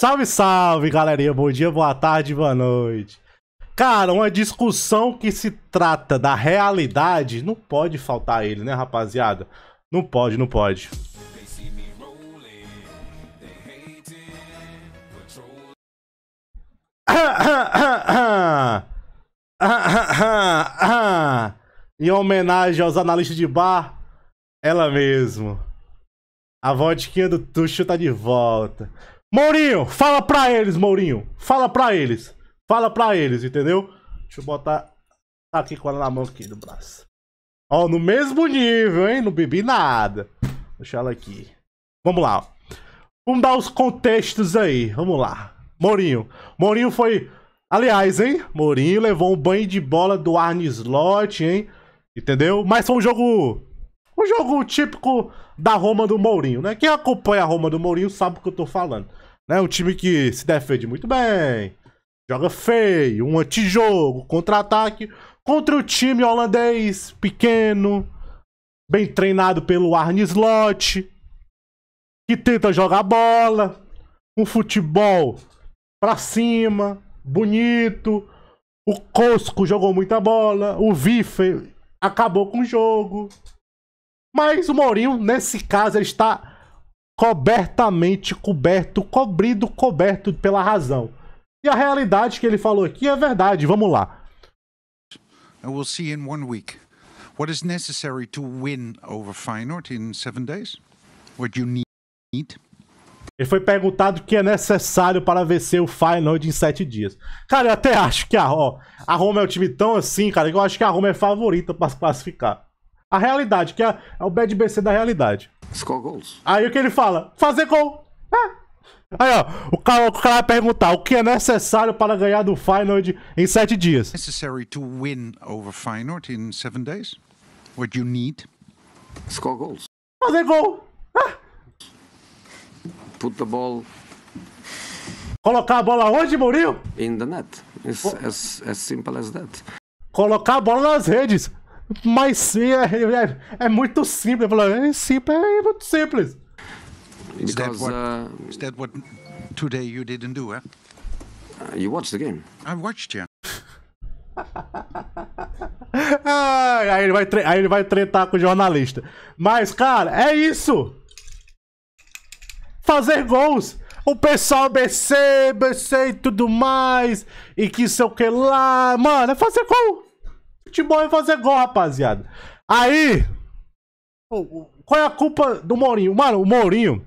Salve, salve, galerinha. Bom dia, boa tarde, boa noite. Cara, uma discussão que se trata da realidade, não pode faltar ele, né, rapaziada? Não pode, não pode. em homenagem aos analistas de bar, ela mesmo. A vodquinha do Tuxo tá de volta. Mourinho, fala pra eles, Mourinho. Fala pra eles. Fala pra eles, entendeu? Deixa eu botar aqui com ela na mão aqui, no braço. Ó, no mesmo nível, hein? Não bebi nada. Deixa ela aqui. Vamos lá. Vamos dar os contextos aí. Vamos lá. Mourinho. Mourinho foi... Aliás, hein? Mourinho levou um banho de bola do Arne Slot, hein? Entendeu? Mas foi um jogo um jogo típico da Roma do Mourinho, né? Quem acompanha a Roma do Mourinho sabe o que eu tô falando. Né? Um time que se defende muito bem, joga feio, um antijogo, contra-ataque, contra o time holandês pequeno, bem treinado pelo Arne Slot, que tenta jogar bola, um futebol pra cima, bonito. O Cosco jogou muita bola, o Vife acabou com o jogo. Mas o Mourinho, nesse caso, ele está cobertamente coberto, cobrido, coberto pela razão. E a realidade que ele falou aqui é verdade. Vamos lá. Feyenoord Ele foi perguntado o que é necessário para vencer o Feyenoord em sete dias. Cara, eu até acho que a, ó, a Roma é um time tão assim, cara, que eu acho que a Roma é favorita para se classificar. A realidade, que é, é o bad BC da realidade. Score goals. Aí o que ele fala? Fazer gol. Ah. Aí, ó, o cara, o cara vai perguntar o que é necessário para ganhar do Feyenoord em sete dias. Necessary to win over Feyenoord in seven days? What you need? Score goals. Fazer gol. Ah. Put the ball Colocar a bola onde, Murilo? In the net. It's as, as simple as that. Colocar a bola nas redes. Mas sim, é, é, é muito simples. Ele falou, é simples, é muito simples. Is that, what, is that what today you didn't do, eh? Uh, you watched the game. I watched yeah. ah, aí, ele vai aí ele vai tretar com o jornalista. Mas, cara, é isso! Fazer gols! O pessoal BC, BC e tudo mais, e que sei o que lá. Mano, é fazer gol! Futebol é fazer gol, rapaziada. Aí, qual é a culpa do Mourinho? Mano, o Mourinho,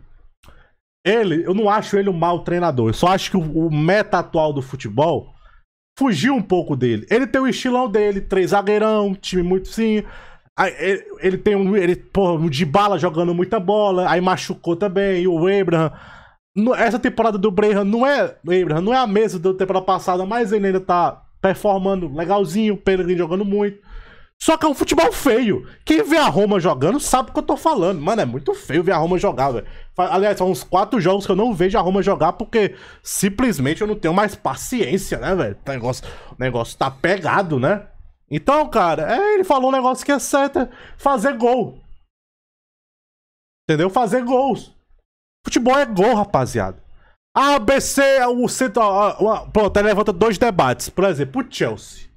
ele, eu não acho ele um mau treinador. Eu só acho que o, o meta atual do futebol fugiu um pouco dele. Ele tem o estilão dele, três zagueirão, time muito sim. Aí, ele, ele, tem um. Ele, porra, de bala jogando muita bola, aí machucou também, e o Abraham. Essa temporada do Abraham não é. Abraham não é a mesma da temporada passada, mas ele ainda tá performando legalzinho, Pedrinho jogando muito. Só que é um futebol feio. Quem vê a Roma jogando sabe o que eu tô falando. Mano, é muito feio ver a Roma jogar, velho. Aliás, são uns quatro jogos que eu não vejo a Roma jogar porque simplesmente eu não tenho mais paciência, né, velho? O negócio, o negócio tá pegado, né? Então, cara, é, ele falou um negócio que é certo: é fazer gol. Entendeu? Fazer gols. Futebol é gol, rapaziada. A, B, C, é o centro. Pronto, aí levanta dois debates. Por exemplo, o Chelsea.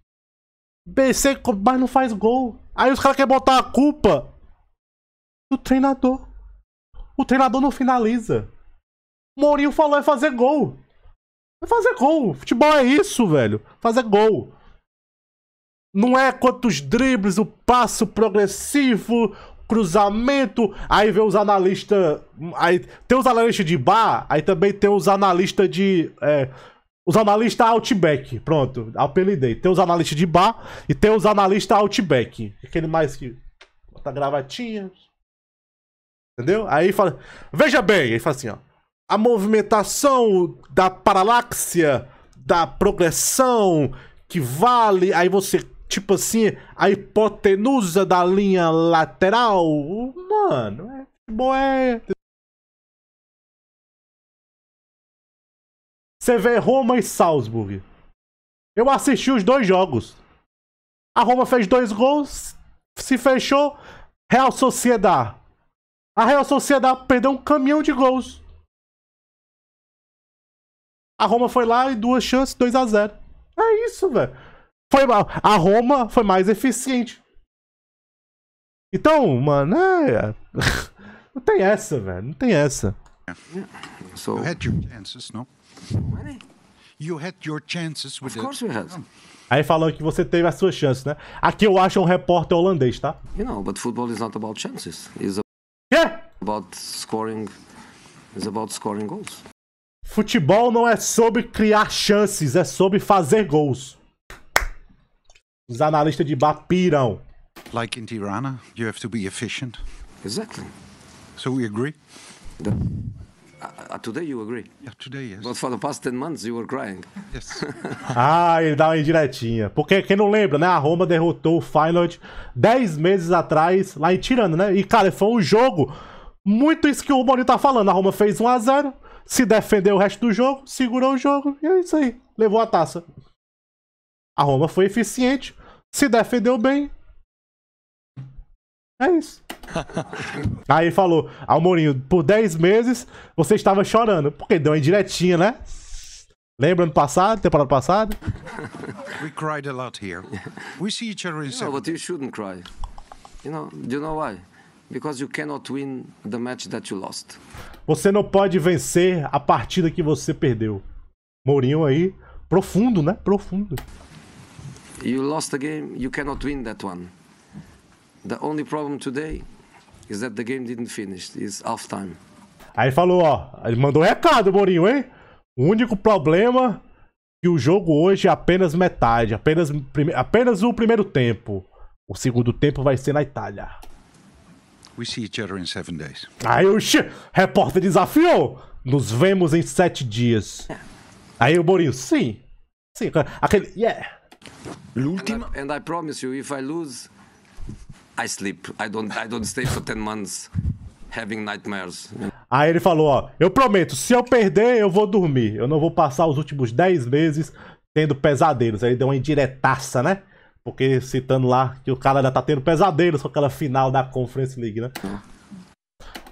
BC, mas não faz gol. Aí os caras querem botar a culpa do treinador. O treinador não finaliza. Mourinho falou é fazer gol. É fazer gol. Futebol é isso, velho. Fazer gol. Não é quantos dribles, o passo progressivo, cruzamento. Aí vem os analistas. Aí tem os analistas de bar, aí também tem os analistas de. É, os analistas Outback, pronto, apelidei. Tem os analistas de bar e tem os analistas Outback. Aquele mais que bota gravatinha. Entendeu? Aí fala. Veja bem, aí fala assim, ó. A movimentação da paralaxia, da progressão, que vale. Aí você tipo assim, a hipotenusa da linha lateral. Mano, é boé. Você vê Roma e Salzburg. Eu assisti os dois jogos. A Roma fez dois gols, se fechou. Real Sociedade. A Real Sociedade perdeu um caminhão de gols. A Roma foi lá e duas chances, 2 a 0 É isso, velho. Foi, a Roma foi mais eficiente. Então, mano, é... é. não tem essa, velho. Não tem essa. So... You had your chances, no? Really? You had your chances with Of course we had. Aí falando que você teve a sua chance, né? Aqui eu acho um repórter holandês, tá? You know, but football is not about chances. It's about scoring. It's about scoring goals. Futebol não é sobre criar chances, é sobre fazer gols. Os analistas de Bapirão. Like in Tirana, you have to be efficient. Exactly. So we agree? The, uh, uh today you agree? Yeah, today yes. But for the past 10 months you were crying. Yes. ah, ele dá uma indiretinha. Porque quem não lembra, né? A Roma derrotou o Feyenoord 10 meses atrás lá em Tirana, né? E cara, foi um jogo muito isso que o Boninho tá falando. A Roma fez 1 a 0, se defendeu o resto do jogo, segurou o jogo e é isso aí. Levou a taça. A Roma foi eficiente, se defendeu bem. É isso. Aí falou, Almorinho, por 10 meses você estava chorando. Porque deu uma indiretinha, né? Lembra ano passado, temporada passada? We cried a lot here. We see each other in no, but you shouldn't cry. You know, do you know why? Because you cannot win the match that you lost. Você não pode vencer a partida que você perdeu. Mourinho aí, profundo, né? Profundo. You lost a game, you cannot win that one. The only problem today is that the game didn't finish. It's half time. Aí falou, ó, ele mandou recado, Borinho, hein? O único problema que o jogo hoje é apenas metade, apenas, apenas o primeiro tempo. O segundo tempo vai ser na Itália. We see each other in seven days. Aí o repórter desafiou. Nos vemos em sete dias. É. Aí o Borinho, sim. Sim. Aquele, yeah. L'ultima. And, I, and I promise you, if I lose, I sleep. I don't, I don't stay for 10 months having nightmares. Aí ele falou, ó, eu prometo, se eu perder, eu vou dormir. Eu não vou passar os últimos 10 meses tendo pesadelos. Aí ele deu uma indiretaça, né? Porque citando lá que o cara ainda tá tendo pesadelos com aquela final da Conference League, né?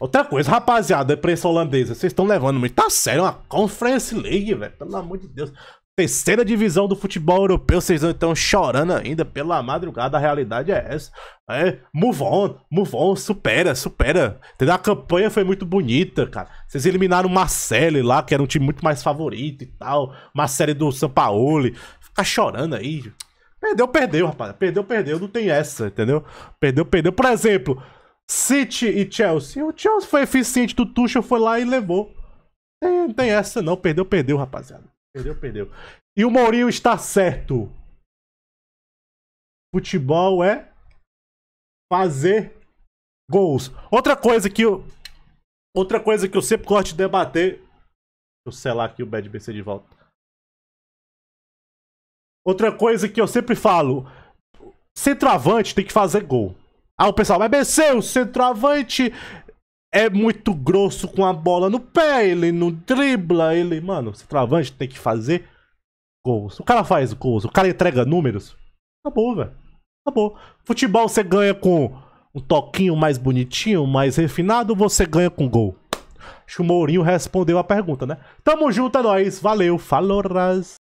Outra coisa, rapaziada, imprensa holandesa, vocês estão levando muito a sério uma Conference League, velho. Pelo amor de Deus terceira divisão do futebol europeu, vocês estão chorando ainda pela madrugada, a realidade é essa. É, move on, move on, supera, supera. Entendeu? A campanha foi muito bonita, cara. Vocês eliminaram o Marcelli lá, que era um time muito mais favorito e tal. Marcelli do Sampaoli. Ficar chorando aí. Perdeu, perdeu, rapaz. Perdeu, perdeu. Não tem essa, entendeu? Perdeu, perdeu. Por exemplo, City e Chelsea. O Chelsea foi eficiente o Tuchel, foi lá e levou. Tem, tem essa não. Perdeu, perdeu, rapaziada. Perdeu, perdeu. E o Mourinho está certo. Futebol é fazer gols. Outra coisa que eu, outra coisa que eu sempre gosto de debater. Deixa eu selar aqui o Bad BC de volta. Outra coisa que eu sempre falo: centroavante tem que fazer gol. Ah, o pessoal, mas BC, o centroavante é muito grosso com a bola no pé, ele não dribla, ele, mano, o travante tem que fazer gols. O cara faz gols, o cara entrega números. Acabou, velho. Acabou. Futebol você ganha com um toquinho mais bonitinho, mais refinado, você ganha com gol. Acho que o Mourinho respondeu a pergunta, né? Tamo junto, é nóis. Valeu, falou, raz.